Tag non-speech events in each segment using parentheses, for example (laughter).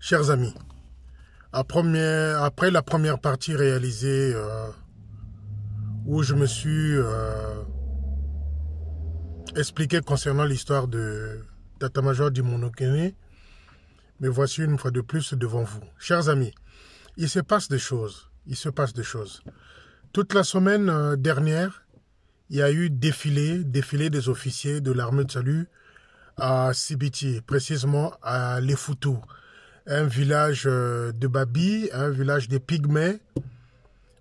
Chers amis, après la première partie réalisée euh, où je me suis euh, expliqué concernant l'histoire de du Monokeni, mais voici une fois de plus devant vous. Chers amis, il se passe des choses. Il se passe des choses. Toute la semaine euh, dernière, il y a eu défilé, défilé des officiers de l'armée de salut à Sibiti, précisément à Lefutu un village euh, de Babi, un village des Pygmées.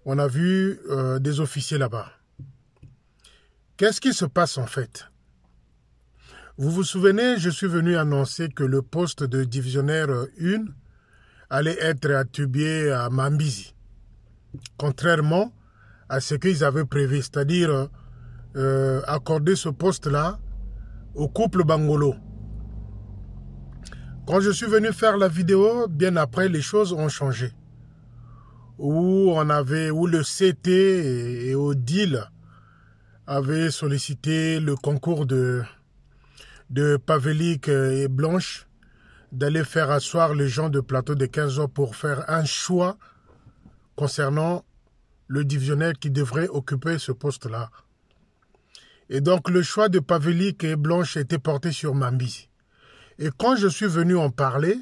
On a vu euh, des officiers là-bas. Qu'est-ce qui se passe en fait Vous vous souvenez, je suis venu annoncer que le poste de divisionnaire 1 euh, allait être attribué à Mambizi, contrairement à ce qu'ils avaient prévu, c'est-à-dire accorder ce poste-là au couple Bangolo. Quand je suis venu faire la vidéo, bien après, les choses ont changé. Où on avait, où le CT et, Odile avaient sollicité le concours de, de Pavelic et Blanche d'aller faire asseoir les gens de plateau de 15 ans pour faire un choix concernant le divisionnaire qui devrait occuper ce poste-là. Et donc le choix de Pavelic et Blanche était porté sur Mambi. Et quand je suis venu en parler,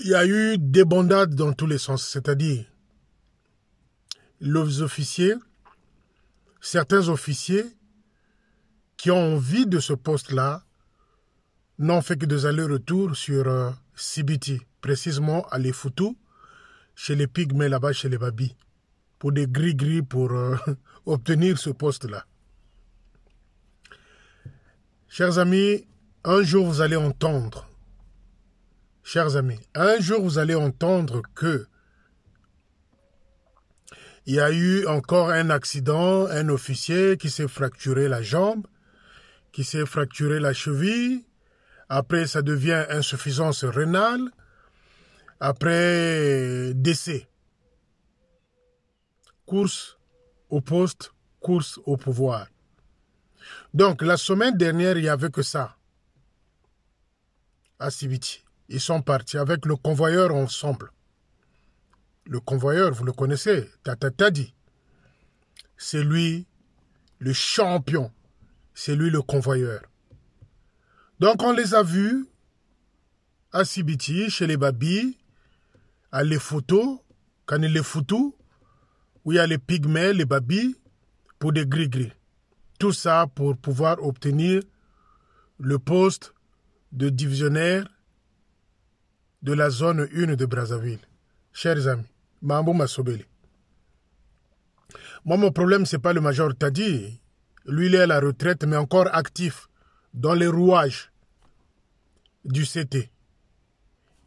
il y a eu des bandades dans tous les sens, c'est-à-dire les officiers, certains officiers qui ont envie de ce poste-là n'ont fait que des allers-retours sur CBT, euh, précisément à Lefutu, chez les pygmées là-bas, chez les babis, pour des gris-gris pour euh, (laughs) obtenir ce poste-là. Chers amis, un jour vous allez entendre, chers amis, un jour vous allez entendre que il y a eu encore un accident, un officier qui s'est fracturé la jambe, qui s'est fracturé la cheville, après ça devient insuffisance rénale, après décès. Course au poste, course au pouvoir. Donc, la semaine dernière, il n'y avait que ça. À Sibiti. Ils sont partis avec le convoyeur ensemble. Le convoyeur, vous le connaissez, Tata Tadi. C'est lui le champion. C'est lui le convoyeur. Donc, on les a vus à Sibiti, chez les babis, à les photos, quand il les photos où il y a les pygmées, les babis, pour des gris-gris. Tout ça pour pouvoir obtenir le poste de divisionnaire de la zone 1 de Brazzaville. Chers amis, Mambo Massobeli. Moi, mon problème, c'est pas le major Tadi. Lui, il est à la retraite, mais encore actif dans les rouages du CT.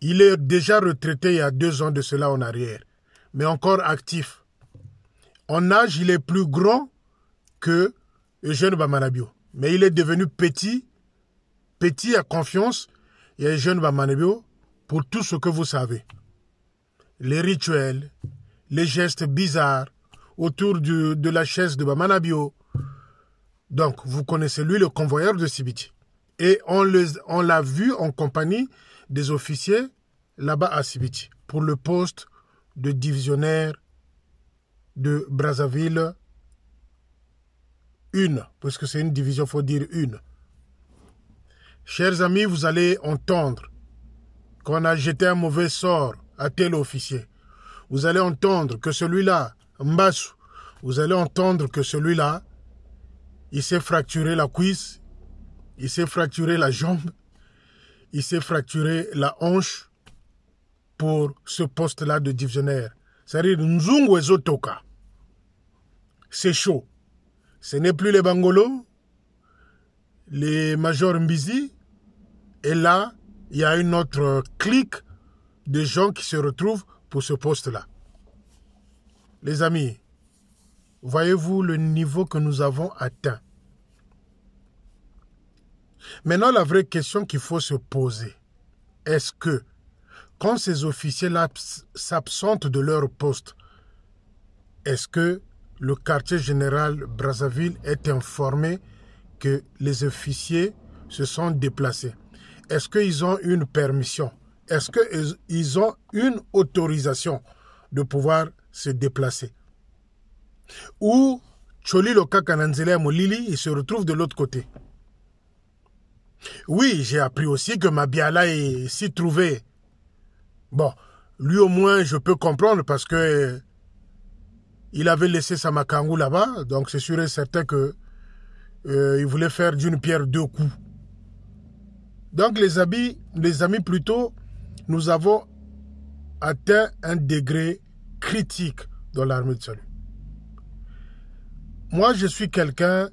Il est déjà retraité il y a deux ans de cela en arrière, mais encore actif. En âge, il est plus grand que Eugène Bamanabio. Mais il est devenu petit, petit à confiance, et Eugène Bamanabio pour tout ce que vous savez. Les rituels, les gestes bizarres autour de la chaise de Bamanabio. Donc, vous connaissez lui, le convoyeur de Sibiti. Et on l'a vu en compagnie des officiers là-bas à Sibiti pour le poste de divisionnaire de Brazzaville une, parce que c'est une division, faut dire une. Chers amis, vous allez entendre qu'on a jeté un mauvais sort à tel officier. Vous allez entendre que celui-là, Mbassou, vous allez entendre que celui-là, il s'est fracturé la cuisse, il s'est fracturé la jambe, il s'est fracturé la hanche pour ce poste-là de divisionnaire. C'est-à-dire Nzungwezotoka. C'est chaud ce n'est plus les Bangolos, les Majors Mbizi, et là, il y a une autre clique de gens qui se retrouvent pour ce poste-là. Les amis, voyez-vous le niveau que nous avons atteint Maintenant, la vraie question qu'il faut se poser, est-ce que quand ces officiers-là s'absentent de leur poste, est-ce que le quartier général Brazzaville est informé que les officiers se sont déplacés. Est-ce qu'ils ont une permission Est-ce qu'ils ont une autorisation de pouvoir se déplacer Ou Choli Loka Kananzele Molili, il se retrouve de l'autre côté. Oui, j'ai appris aussi que Mabiala est s'y trouvé. Bon, lui au moins je peux comprendre parce que il avait laissé sa Makangu là-bas, donc c'est sûr et certain que euh, il voulait faire d'une pierre deux coups. Donc les amis, les amis plutôt, nous avons atteint un degré critique dans l'armée de salut. Moi, je suis quelqu'un,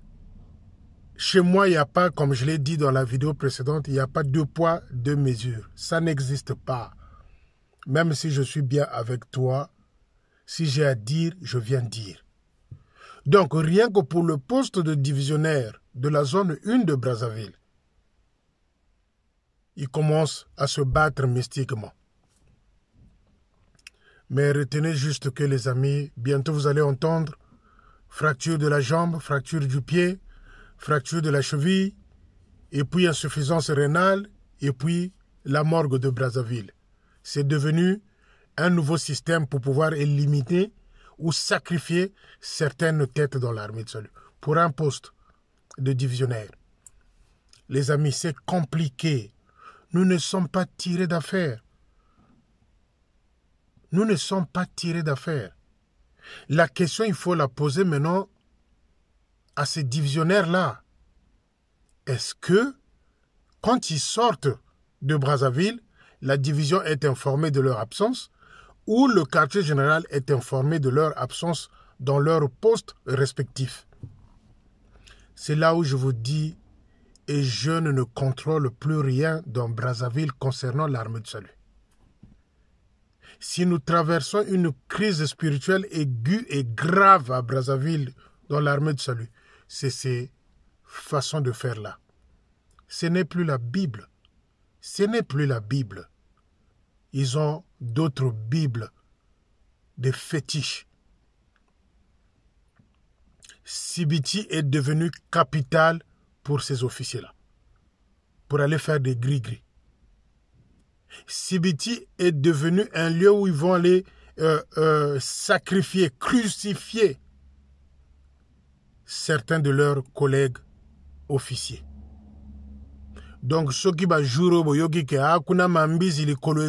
chez moi, il n'y a pas, comme je l'ai dit dans la vidéo précédente, il n'y a pas deux poids, deux mesures. Ça n'existe pas. Même si je suis bien avec toi, si j'ai à dire, je viens dire. Donc rien que pour le poste de divisionnaire de la zone 1 de Brazzaville, il commence à se battre mystiquement. Mais retenez juste que les amis, bientôt vous allez entendre fracture de la jambe, fracture du pied, fracture de la cheville, et puis insuffisance rénale, et puis la morgue de Brazzaville. C'est devenu un nouveau système pour pouvoir éliminer ou sacrifier certaines têtes dans l'armée de salut pour un poste de divisionnaire. Les amis, c'est compliqué. Nous ne sommes pas tirés d'affaires. Nous ne sommes pas tirés d'affaires. La question, il faut la poser maintenant à ces divisionnaires-là. Est-ce que, quand ils sortent de Brazzaville, la division est informée de leur absence où le quartier général est informé de leur absence dans leurs postes respectifs. C'est là où je vous dis, et je ne contrôle plus rien dans Brazzaville concernant l'armée de salut. Si nous traversons une crise spirituelle aiguë et grave à Brazzaville dans l'armée de salut, c'est ces façons de faire-là. Ce n'est plus la Bible. Ce n'est plus la Bible. Ils ont d'autres Bibles, des fétiches. Sibiti est devenu capitale pour ces officiers-là, pour aller faire des gris-gris. Sibiti est devenu un lieu où ils vont aller euh, euh, sacrifier, crucifier certains de leurs collègues officiers donc soki ah, mambizi likolo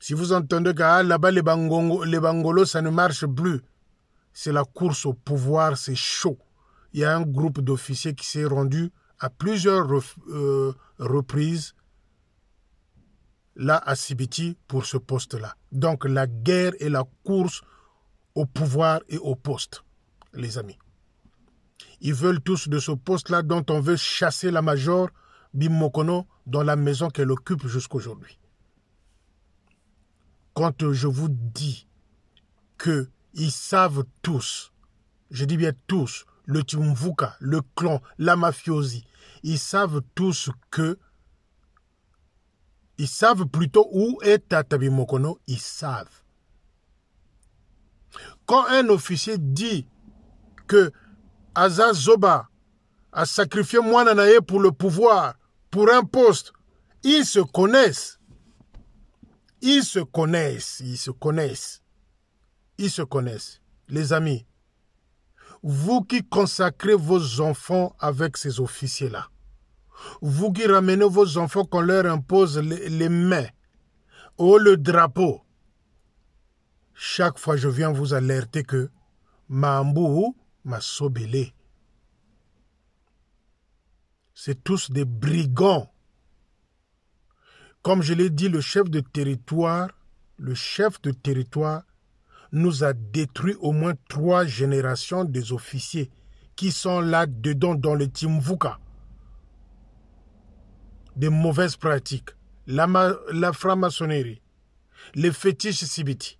si vous entendez que ah, là-bas les, bangongo, bangolos ça ne marche plus c'est la course au pouvoir c'est chaud il y a un groupe d'officiers qui s'est rendu à plusieurs euh, reprises là à Sibiti pour ce poste-là. Donc la guerre et la course au pouvoir et au poste, les amis. Ils veulent tous de ce poste-là dont on veut chasser la major Bimokono dans la maison qu'elle occupe jusqu'aujourd'hui. Quand je vous dis que savent tous, je dis bien tous, le Timvuka, le clan, la mafiosi, ils savent tous que ils savent plutôt où est Tata Bimokono, ils savent. Quand un officier dit que Azazoba a sacrifié Mwananaye pour le pouvoir, pour un poste. Ils se connaissent. Ils se connaissent. Ils se connaissent. Ils se connaissent. Les amis, vous qui consacrez vos enfants avec ces officiers-là, vous qui ramenez vos enfants qu'on leur impose les, mains oh le drapeau, chaque fois je viens vous alerter que Mambou sobelé. C'est tous des brigands. Comme je l'ai dit, le chef de territoire, le chef de territoire nous a détruit au moins trois générations des officiers qui sont là-dedans dans le Timvuka. Des mauvaises pratiques, la, la franc-maçonnerie, les fétiches sibiti,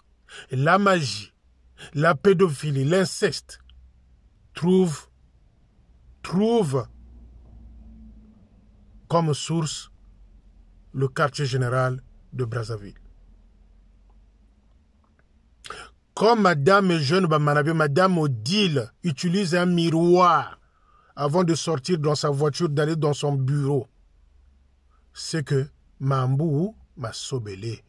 la magie, la pédophilie, l'inceste, trouve, trouve comme source le quartier général de Brazzaville. Comme Madame Jeune Bamanabe, Madame Odile utilise un miroir avant de sortir dans sa voiture, d'aller dans son bureau, c'est que Mambou m'a sobelé.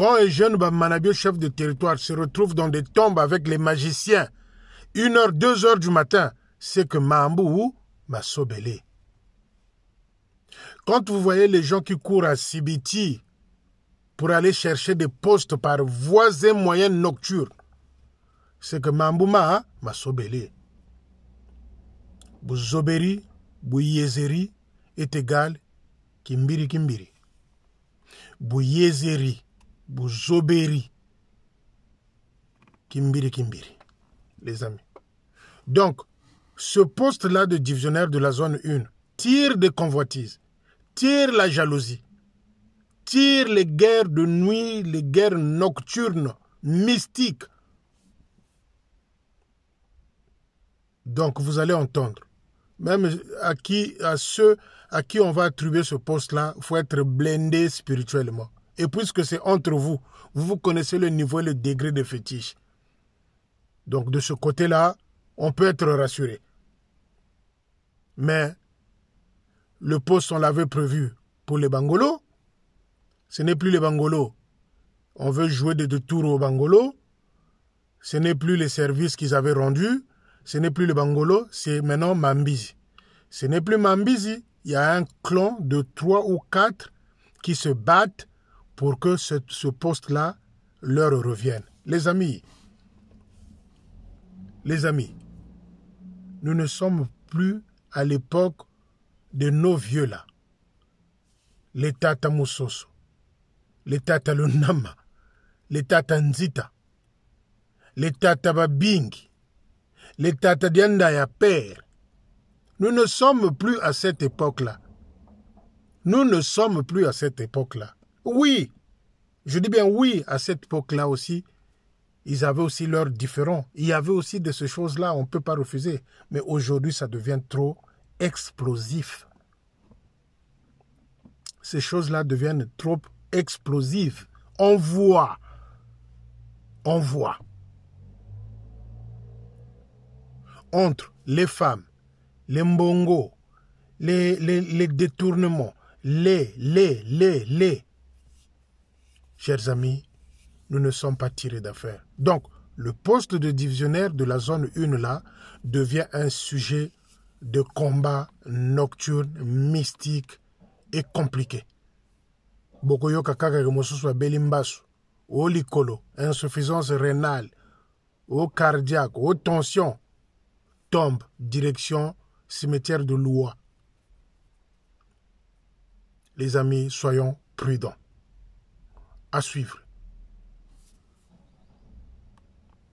Quand un jeune Manabio, chef de territoire, se retrouve dans des tombes avec les magiciens, une heure, deux heures du matin, c'est que Mambou m'a sobélé. Quand vous voyez les gens qui courent à Sibiti pour aller chercher des postes par voisin moyen nocturne, c'est que Mambou m'a sobelé. Bouzoberi, Bouyezeri est égal Kimbiri Kimbiri. Bouyezeri Bouzoberi. Kimbiri Kimbiri, les amis. Donc, ce poste-là de divisionnaire de la zone 1 tire des convoitises, tire la jalousie, tire les guerres de nuit, les guerres nocturnes, mystiques. Donc, vous allez entendre, même à, qui, à ceux à qui on va attribuer ce poste-là, il faut être blindé spirituellement. Et puisque c'est entre vous, vous, connaissez le niveau et le degré de fétiche. Donc de ce côté-là, on peut être rassuré. Mais le poste, on l'avait prévu pour les Bangolos. Ce n'est plus les Bangolos. On veut jouer des deux tours aux Bangolos. Ce n'est plus les services qu'ils avaient rendus. Ce n'est plus les Bangolos, c'est maintenant Mambizi. Ce n'est plus Mambizi. Il y a un clan de trois ou quatre qui se battent pour que ce, poste-là leur revienne. Les amis, les amis, nous ne sommes plus à l'époque de nos vieux-là. Les Tata Moussoso, les Tata Lunama, les Tata les Tata les Tata Père. Nous ne sommes plus à cette époque-là. Nous ne sommes plus à cette époque-là. Oui, je dis bien oui, à cette époque-là aussi, ils avaient aussi leurs différends. Il y avait aussi de ces choses-là, on ne peut pas refuser. Mais aujourd'hui, ça devient trop explosif. Ces choses-là deviennent trop explosives. On voit. On voit. Entre les femmes, les mbongos, les, les détournements, les, les, les, les, chers amis, nous ne sommes pas tirés d'affaire. Donc, le poste de divisionnaire de la zone 1 là devient un sujet de combat nocturne, mystique et compliqué. Bokoyo, kaka mosusu belimbasu, Olicolo, insuffisance rénale, au cardiaque, aux tension, tombe direction cimetière de Loua. Les amis, soyons prudents. À suivre.